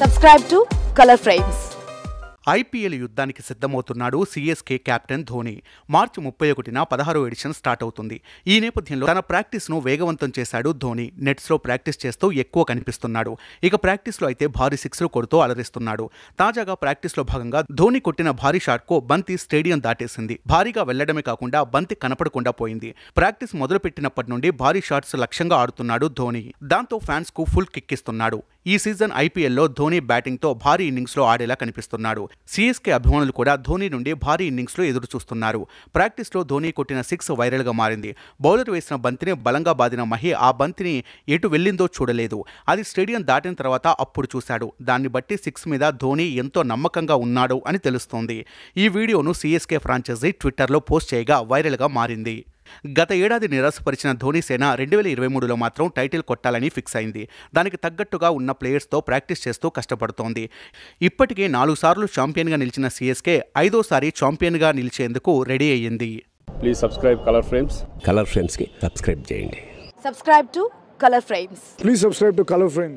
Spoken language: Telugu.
subscribe to colour frames IPL యుద్ధానికి సిద్ధమవుతున్నాడు సీఎస్కే కెప్టెన్ ధోని మార్చి ముప్పై ఒకటిన పదహారో ఎడిషన్ స్టార్ట్ అవుతుంది ఈ నేపథ్యంలో తన ప్రాక్టీస్ను వేగవంతం చేశాడు ధోని నెట్స్లో ప్రాక్టీస్ చేస్తూ ఎక్కువ కనిపిస్తున్నాడు ఇక ప్రాక్టీస్లో అయితే భారీ సిక్స్లు కొడుతూ అలరిస్తున్నాడు తాజాగా ప్రాక్టీస్లో భాగంగా ధోని కొట్టిన భారీ షాట్కు బంతి స్టేడియం దాటేసింది భారీగా వెళ్లడమే కాకుండా బంతి కనపడకుండా పోయింది ప్రాక్టీస్ మొదలుపెట్టినప్పటి నుండి భారీ షాట్స్ లక్ష్యంగా ఆడుతున్నాడు ధోని దాంతో ఫ్యాన్స్కు ఫుల్ కిక్కిస్తున్నాడు ఈ సీజన్ ఐపీఎల్లో ధోని బ్యాటింగ్తో భారీ ఇన్నింగ్స్లో ఆడేలా కనిపిస్తున్నాడు సీఎస్కే అభిమానులు కూడా ధోని నుండి భారీ ఇన్నింగ్స్లో ఎదురు చూస్తున్నారు ప్రాక్టీస్లో ధోని కొట్టిన సిక్స్ వైరల్గా మారింది బౌలర్ వేసిన బంతిని బలంగా బాదిన మహి ఆ బంతిని ఎటు వెళ్ళిందో చూడలేదు అది స్టేడియం దాటిన తర్వాత అప్పుడు చూశాడు దాన్ని బట్టి సిక్స్ మీద ధోని ఎంతో నమ్మకంగా ఉన్నాడు అని తెలుస్తోంది ఈ వీడియోను సీఎస్కే ఫ్రాంచైజీ ట్విట్టర్లో పోస్ట్ చేయగా వైరల్గా మారింది గత ఏడాది నిరాశపరిచిన ధోని సేన రెండు వేల ఇరవై మూడులో మాత్రం టైటిల్ కొట్టాలని ఫిక్స్ అయింది దానికి తగ్గట్టుగా ఉన్న ప్లేయర్స్తో ప్రాక్టీస్ చేస్తూ కష్టపడుతోంది ఇప్పటికే నాలుగు సార్లు ఛాంపియన్గా నిలిచిన సిఎస్కే ఐదోసారి ఛాంపియన్గా నిలిచేందుకు రెడీ అయ్యింది please subscribe colour frames colour ఫ్రేమ్స్కి సబ్స్క్రైబ్ చేయండి subscribe to colour frames please subscribe to colour frames